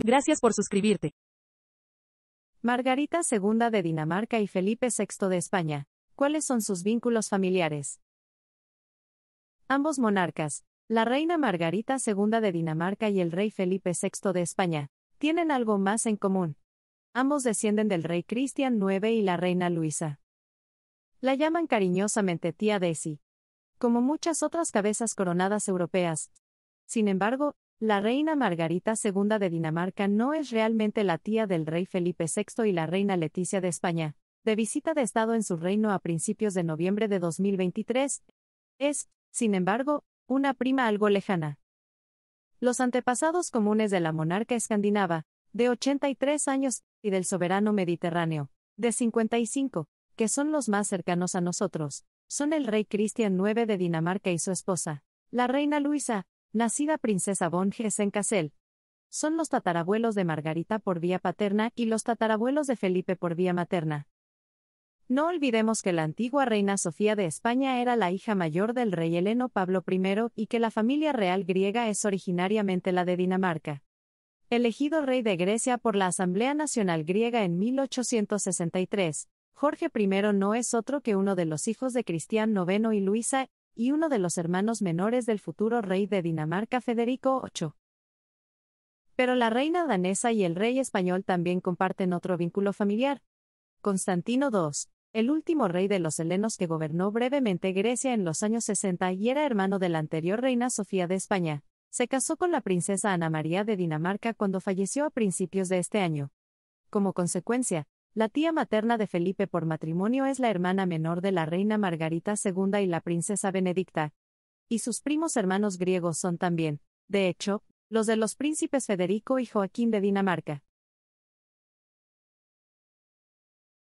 Gracias por suscribirte. Margarita II de Dinamarca y Felipe VI de España. ¿Cuáles son sus vínculos familiares? Ambos monarcas, la reina Margarita II de Dinamarca y el rey Felipe VI de España, tienen algo más en común. Ambos descienden del rey Cristian IX y la reina Luisa. La llaman cariñosamente tía Desi. Como muchas otras cabezas coronadas europeas. Sin embargo, la reina Margarita II de Dinamarca no es realmente la tía del rey Felipe VI y la reina Leticia de España, de visita de Estado en su reino a principios de noviembre de 2023. Es, sin embargo, una prima algo lejana. Los antepasados comunes de la monarca escandinava, de 83 años, y del soberano mediterráneo, de 55, que son los más cercanos a nosotros, son el rey Cristian IX de Dinamarca y su esposa, la reina Luisa, nacida princesa Bonjes en Kassel. Son los tatarabuelos de Margarita por vía paterna y los tatarabuelos de Felipe por vía materna. No olvidemos que la antigua reina Sofía de España era la hija mayor del rey heleno Pablo I y que la familia real griega es originariamente la de Dinamarca. Elegido rey de Grecia por la Asamblea Nacional Griega en 1863, Jorge I no es otro que uno de los hijos de Cristian IX y Luisa, y uno de los hermanos menores del futuro rey de Dinamarca Federico VIII. Pero la reina danesa y el rey español también comparten otro vínculo familiar. Constantino II, el último rey de los helenos que gobernó brevemente Grecia en los años 60 y era hermano de la anterior reina Sofía de España, se casó con la princesa Ana María de Dinamarca cuando falleció a principios de este año. Como consecuencia, la tía materna de Felipe por matrimonio es la hermana menor de la reina Margarita II y la princesa Benedicta. Y sus primos hermanos griegos son también, de hecho, los de los príncipes Federico y Joaquín de Dinamarca.